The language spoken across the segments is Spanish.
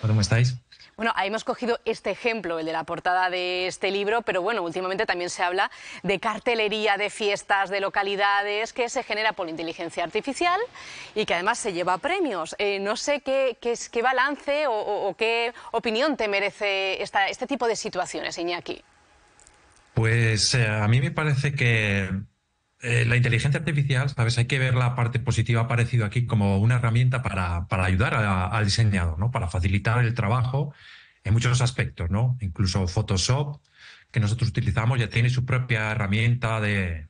¿Cómo estáis? Bueno, ahí hemos cogido este ejemplo, el de la portada de este libro, pero bueno, últimamente también se habla de cartelería, de fiestas, de localidades que se genera por inteligencia artificial y que además se lleva premios. Eh, no sé qué, balance o, qué opinión te merece este tipo de situaciones, Iñaki. Pues eh, a mí me parece que eh, la inteligencia artificial, ¿sabes? Hay que ver la parte positiva aparecido aquí como una herramienta para, para ayudar al diseñador, ¿no? Para facilitar el trabajo en muchos aspectos, ¿no? Incluso Photoshop, que nosotros utilizamos, ya tiene su propia herramienta de,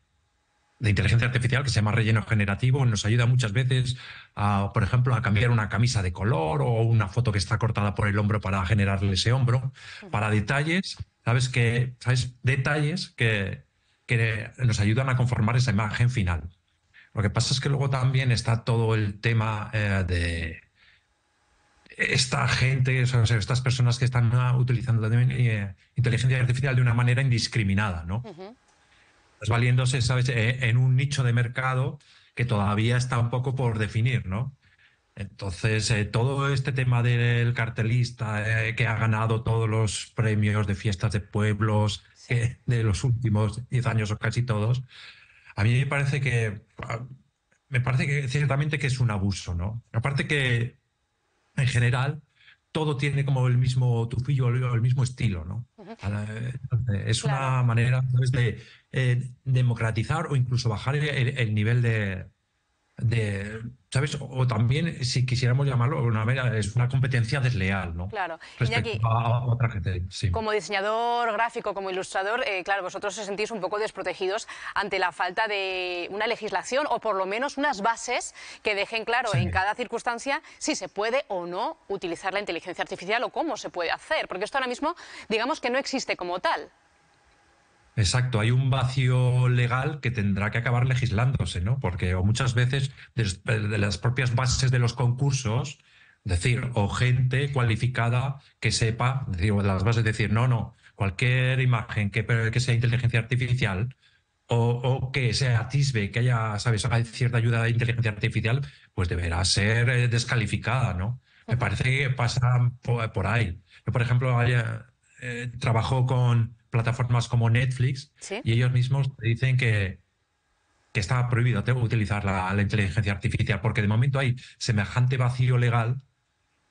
de inteligencia artificial que se llama relleno generativo. Nos ayuda muchas veces, a, por ejemplo, a cambiar una camisa de color o una foto que está cortada por el hombro para generarle ese hombro, para detalles, ¿sabes? Que, ¿sabes? Detalles que que nos ayudan a conformar esa imagen final. Lo que pasa es que luego también está todo el tema eh, de esta gente, estas personas que están ah, utilizando la eh, inteligencia artificial de una manera indiscriminada, ¿no? Pues valiéndose, ¿sabes?, e, en un nicho de mercado que todavía está un poco por definir, ¿no? Entonces, eh, todo este tema del cartelista que ha ganado todos los premios de fiestas de pueblos, de los últimos 10 años o casi todos, a mí me parece que me parece que ciertamente que es un abuso, ¿no? Aparte que en general todo tiene como el mismo tufillo, el mismo estilo, ¿no? Eh, es una manera pues, de eh, democratizar o incluso bajar el nivel de, de, ¿sabes? O también, si quisiéramos llamarlo, una, es una competencia desleal, ¿no? Claro. Como diseñador gráfico, como ilustrador, eh, claro, vosotros os sentís un poco desprotegidos ante la falta de una legislación o por lo menos unas bases que dejen claro en cada circunstancia si se puede o no utilizar la inteligencia artificial o cómo se puede hacer, porque esto ahora mismo, digamos que no existe como tal. Exacto, hay un vacío legal que tendrá que acabar legislándose, ¿no? Porque muchas veces de, las propias bases de los concursos, decir, o gente cualificada que sepa, de las bases, decir, no, no, cualquier imagen que, que sea inteligencia artificial o, que sea atisbe, que haya, ¿sabes?, hay cierta ayuda de inteligencia artificial, pues deberá ser eh, descalificada, ¿no? Me parece que pasa por ahí. Yo, por ejemplo, eh, trabajo con plataformas como Netflix y ellos mismos dicen que, que está prohibido utilizar la, inteligencia artificial, porque de momento hay semejante vacío legal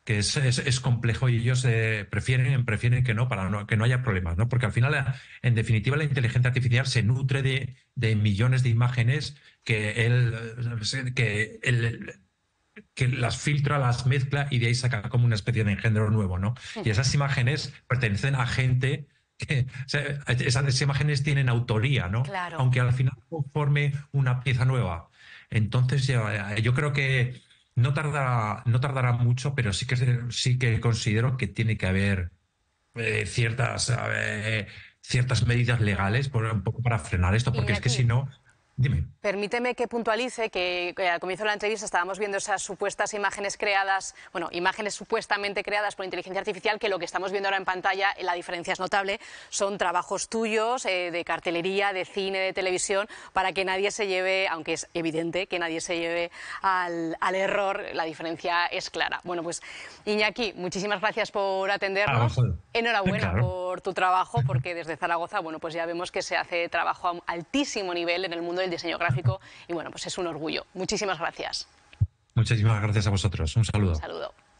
que es, complejo y ellos eh, prefieren, prefieren que no, para que no haya problemas, ¿no? Porque al final, en definitiva, la inteligencia artificial se nutre de, de millones de imágenes que él, que que las filtra, las mezcla y de ahí saca como una especie de engendro nuevo, ¿no? Y esas imágenes pertenecen a gente esas imágenes tienen autoría, ¿no? Aunque al final forme una pieza nueva. Entonces, yo creo que no tardará, no tardará mucho, pero sí que, sí que considero que tiene que haber eh, ciertas, eh, ciertas medidas legales para frenar esto, porque es que si no, Permíteme que puntualice que, eh, al comienzo de la entrevista estábamos viendo esas supuestas imágenes creadas, bueno, imágenes supuestamente creadas por inteligencia artificial, que lo que estamos viendo ahora en pantalla, eh, la diferencia es notable, son trabajos tuyos eh, de cartelería, de cine, de televisión, para que nadie se lleve, aunque es evidente que nadie se lleve al, al error, la diferencia es clara. Bueno, pues Iñaki, muchísimas gracias por atendernos. Enhorabuena por tu trabajo, porque desde Zaragoza, bueno, pues ya vemos que se hace trabajo a altísimo nivel en el mundo del diseño gráfico y bueno, pues es un orgullo. Muchísimas gracias. Muchísimas gracias a vosotros. Un saludo. Un saludo.